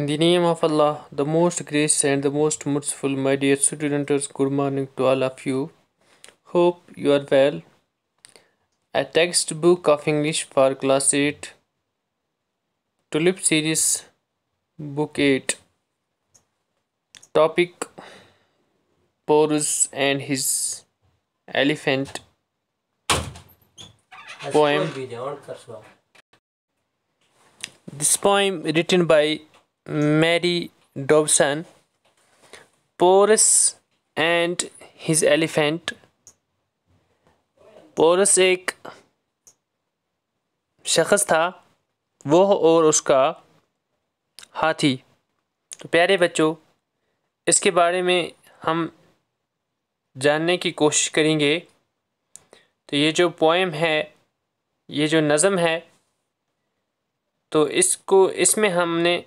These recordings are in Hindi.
In the name of Allah, the most gracious and the most merciful, my dear students, good morning to all of you. Hope you are well. A textbook of English for class 8, Tulip series, book 8. Topic Porus and his elephant poem. This poem written by Mary Dobson, Porus and his elephant Porus एक शख्स था वो और उसका हाथी तो प्यारे बच्चों इसके बारे में हम जानने की कोशिश करेंगे तो ये जो पोएम है ये जो नज़म है तो इसको इसमें हमने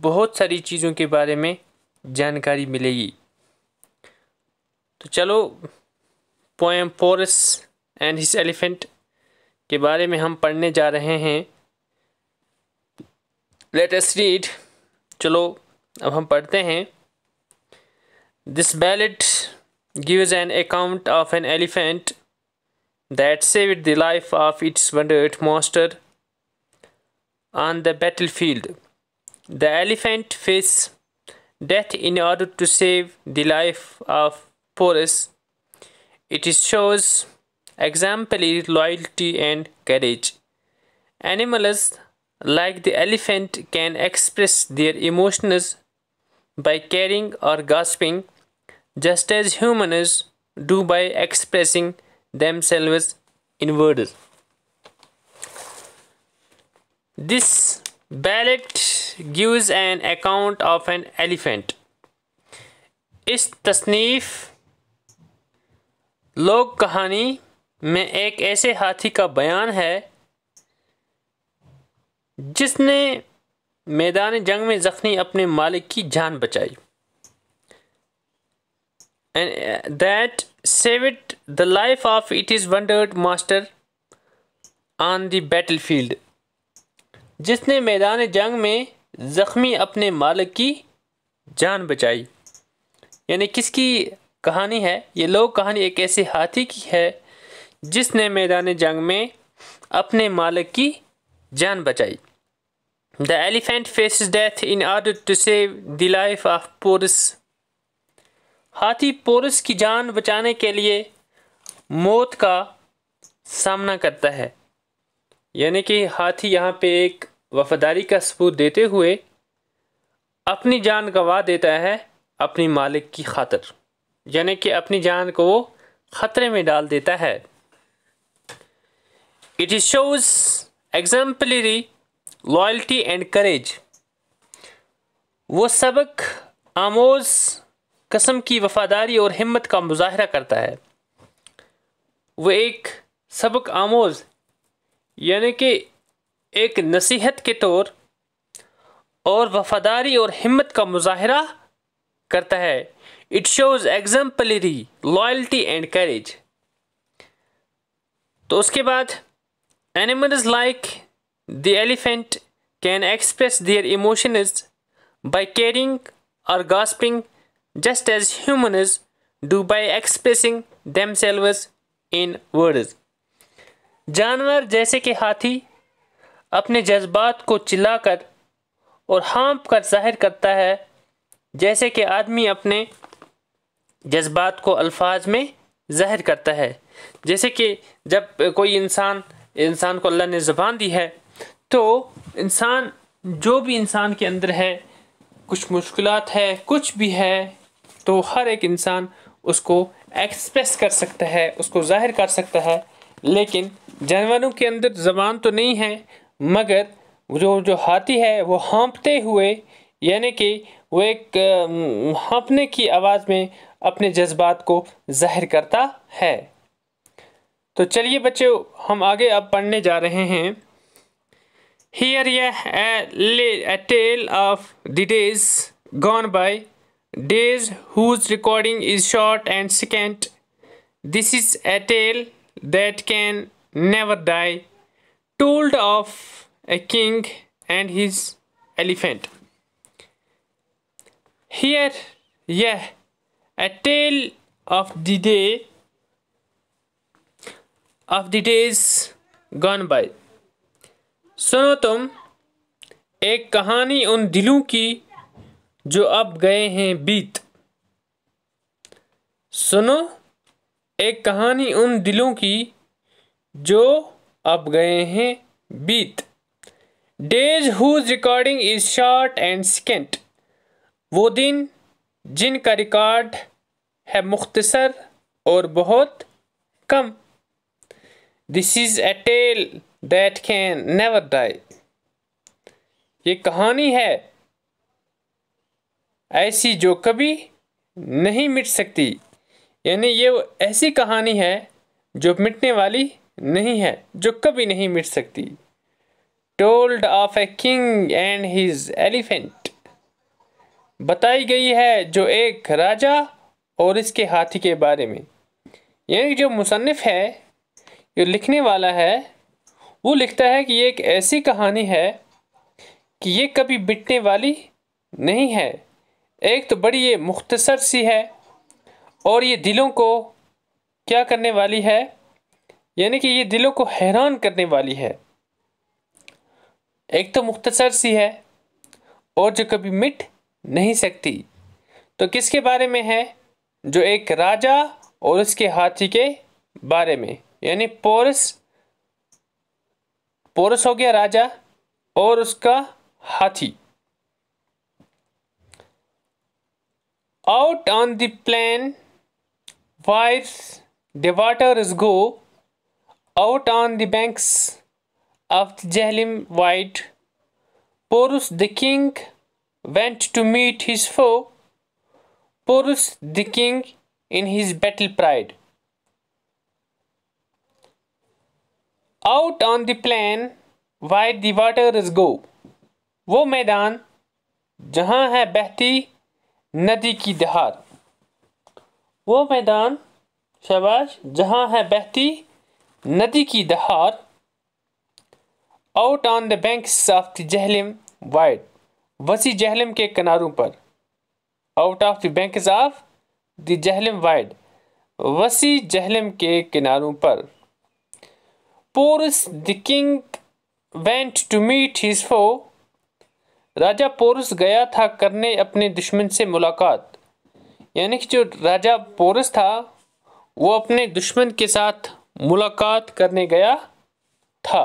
बहुत सारी चीज़ों के बारे में जानकारी मिलेगी तो चलो poem Porus and his elephant के बारे में हम पढ़ने जा रहे हैं लेटेस्ट रीड चलो अब हम पढ़ते हैं this ballad gives an account of an elephant that save the life of its wounded master on the battle field the elephant face death in order to save the life of Porus. It shows example is loyalty and courage. Animals like the elephant can express their emotions by caring or gasping, just as humans do by expressing themselves in words. This ballad gives an account of an elephant इस तसनीफ़ लोक कहानी में एक ऐसे हाथी का बयान है जिसने मैदान जंग में ज़ख्मी अपने मालिक की जान बचाई and that saved the life of its wounded master on the battle field जिसने मैदान जंग में ज़ख्मी अपने मालिक की जान बचाई यानी किसकी कहानी है ये लोग कहानी एक ऐसे हाथी की है जिसने मैदान जंग में अपने मालिक की जान बचाई the elephant faces death in order to save the life of Porus हाथी पोरस की जान बचाने के लिए मौत का सामना करता है यानी कि हाथी यहाँ पे एक वफादारी का सबूत देते हुए अपनी जान गंवा देता है अपनी मालिक की खातर यानी कि अपनी जान को वो ख़तरे में डाल देता है it is shows exemplary loyalty and courage वो सबक आमोज कसम की वफादारी और हिम्मत का मुजाहरा करता है वो एक सबक आमोज यानी कि एक नसीहत के तौर और वफादारी और हिम्मत का मुजाहरा करता है it shows exemplary loyalty and courage तो उसके बाद animals like the elephant can express their by caring और gasping just as as do by expressing them themselves in words जानवर जैसे कि हाथी अपने जज्बात को चिल्लाकर और हाँप कर जाहिर करता है जैसे कि आदमी अपने जज्बात को अल्फाज में ज़ाहिर करता है जैसे कि जब कोई इंसान इंसान को अल्लाह ने ज़बान दी है तो इंसान जो भी इंसान के अंदर है कुछ मुश्किल है कुछ भी है तो हर एक इंसान उसको एक्सप्रेस कर सकता है उसको ज़ाहिर कर सकता है लेकिन जानवरों के अंदर ज़बान तो नहीं है मगर जो जो हाथी है वो हाँपते हुए यानी कि वो एक हाँपने की आवाज़ में अपने जज्बात को जाहिर करता है तो चलिए बच्चे हम आगे अब पढ़ने जा रहे हैं हियर ये tale of the days gone by days whose recording is short and scant. This is a tale that can never die told of a king and his elephant. Here, yeah, a tale of the day of the days gone by. सुनो तुम एक कहानी उन दिलों की जो अब गए हैं बीत सुनो एक कहानी उन दिलों की जो अब गए हैं बीत days whose recording is short and scant वो दिन जिनका रिकॉर्ड है मुख्तसर और बहुत कम this is a tale that can never die ये कहानी है ऐसी जो कभी नहीं मिट सकती यानी ये ऐसी कहानी है जो मिटने वाली नहीं है जो कभी नहीं मिट सकती told of a king and his elephant बताई गई है जो एक राजा और इसके हाथी के बारे में यानी जो मुसनफ़ है जो लिखने वाला है वो लिखता है कि ये एक ऐसी कहानी है कि ये कभी बिटने वाली नहीं है एक तो बड़ी ये मुख्तसर सी है और ये दिलों को क्या करने वाली है यानी कि ये दिलों को हैरान करने वाली है एक तो मुख्तसर सी है और जो कभी मिट नहीं सकती तो किसके बारे में है जो एक राजा और उसके हाथी के बारे में यानी पोरस पोरस हो गया राजा और उसका हाथी out on the plain whilst the is go Out on the banks of the Jhelum Wide, Porus the king went to meet his foe. Porus the king in his battle pride. Out on the plain where the waters go, वो मैदान जहाँ है बहती नदी की दहार वो मैदान शबाश जहाँ है बहती नदी की दहार out on the banks of the Jhelum wide वसी जहलम के किनारों पर out of the banks of the Jhelum wide वसी जहलम के किनारों पर Porus the king went to meet his foe राजा पोरस गया था करने अपने दुश्मन से मुलाकात यानी कि जो राजा पोरस था वो अपने दुश्मन के साथ मुलाकात करने गया था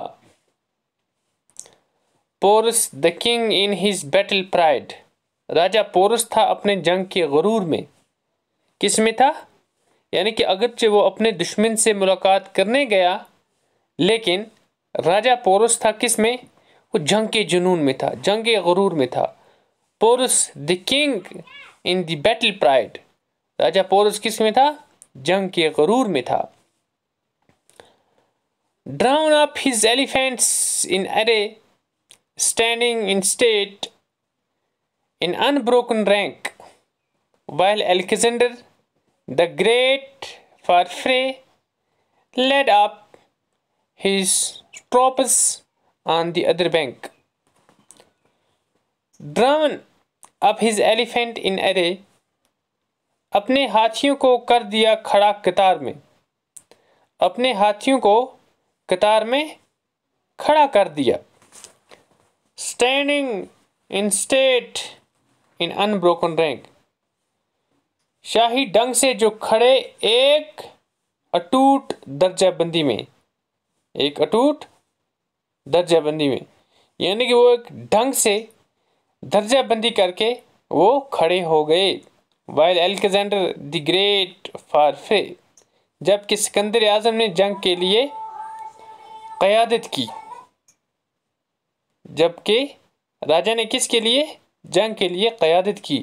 Porus the king in his battle pride राजा पोरस था अपने जंग के गरूर में किस में था यानी कि अगरचे वो अपने दुश्मन से मुलाकात करने गया लेकिन राजा पोरस था किस में वो जंग के जुनून में था जंग के गरूर में था Porus the king in the battle pride राजा पोरस किस में था जंग के गरूर में था drawn up his elephants in array, standing in state in unbroken rank, while Alexander the Great for fray led up his troops on the other bank. Drawn up his elephant in array, अपने हाथियों को कर दिया खड़ा कतार में अपने हाथियों को कतार में खड़ा कर दिया standing in state in unbroken rank शाही ढंग से जो खड़े एक अटूट दर्जाबंदी में एक अटूट दर्जाबंदी में यानी कि वो एक ढंग से दर्जाबंदी करके वो खड़े हो गए while Alexander the Great far famed जबकि सिकंदर आजम ने जंग के लिए क़्यादत की जबकि राजा ने किसके लिए जंग के लिए क़्यादत की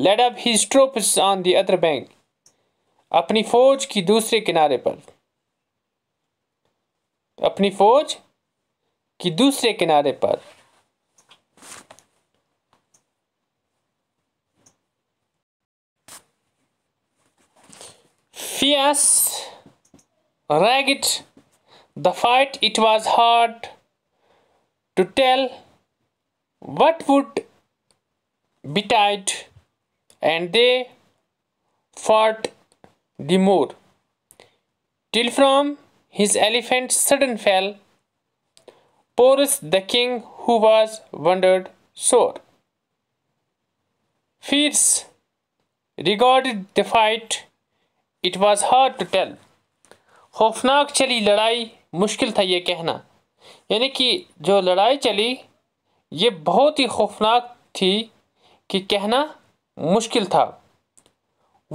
led up his troops on the other bank अपनी फौज की दूसरे किनारे पर अपनी फौज की दूसरे किनारे पर फियास रैगिट the fight it was hard to tell what would betide and they fought the more till from his elephant sudden fell porus the king who was wondered sore fierce regarded the fight it was hard to tell खौफनाक चली लड़ाई मुश्किल था ये कहना यानी कि जो लड़ाई चली ये बहुत ही खौफनाक थी कि कहना मुश्किल था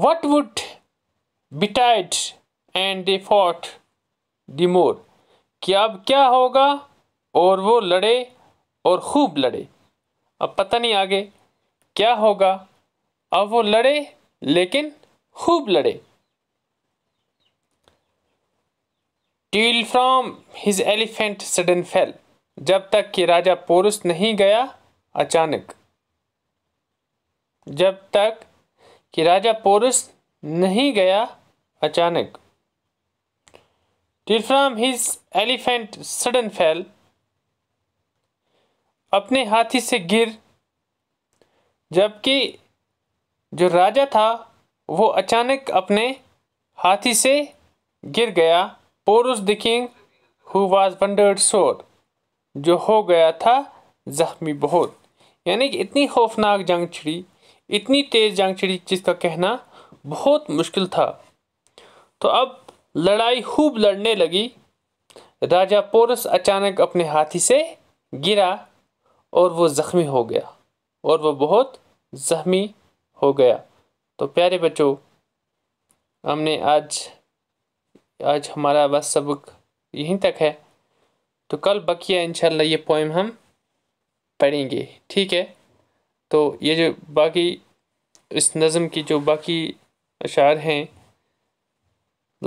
what would betide and they fought the more कि अब क्या होगा और वो लड़े और खूब लड़े अब पता नहीं आगे क्या होगा अब वो लड़े लेकिन खूब लड़े till from his elephant sudden fell जब तक कि राजा पोरुस नहीं गया अचानक जब तक कि राजा पोरुस नहीं गया अचानक till from his elephant sudden fell अपने हाथी से गिर जबकि जो राजा था वो अचानक अपने हाथी से गिर गया Porus the king who was wounded sore जो हो गया था जख्मी बहुत यानी कि इतनी खौफनाक जंग छिड़ी इतनी तेज़ जंग छिड़ी जिसका कहना बहुत मुश्किल था तो अब लड़ाई खूब लड़ने लगी राजा पोरस अचानक अपने हाथी से गिरा और वो ज़ख्मी हो गया और वो बहुत ज़ख्मी हो गया तो प्यारे बच्चों हमने आज आज हमारा बस सबक यहीं तक है तो कल बकिया इंशाल्लाह ये पोइम हम पढ़ेंगे ठीक है तो ये जो बाकी इस नज़म की जो बाकी अशार हैं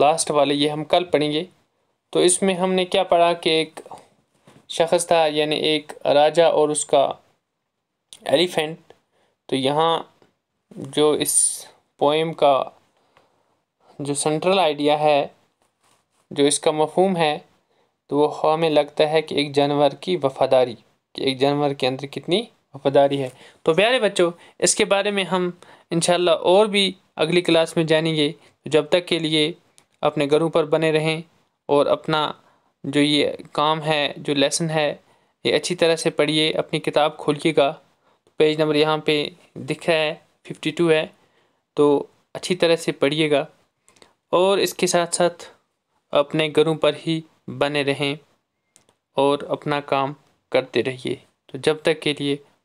लास्ट वाले ये हम कल पढ़ेंगे तो इसमें हमने क्या पढ़ा कि एक शख्स था यानी एक राजा और उसका एलिफेंट तो यहाँ जो इस पोएम का जो सेंट्रल आइडिया है जो इसका मफहम है तो वह हमें लगता है कि एक जानवर की वफ़ादारी कि एक जानवर के अंदर कितनी वफ़ादारी है तो प्यारे बच्चों इसके बारे में हम इन और भी अगली क्लास में जानेंगे तो जब तक के लिए अपने घरों पर बने रहें और अपना जो ये काम है जो लेसन है ये अच्छी तरह से पढ़िए अपनी किताब खोलिएगा पेज नंबर यहाँ पे दिख रहा है फिफ्टी टू है तो अच्छी तरह से पढ़िएगा और इसके साथ साथ अपने घरों पर ही बने रहें और अपना काम करते रहिए तो जब तक के लिए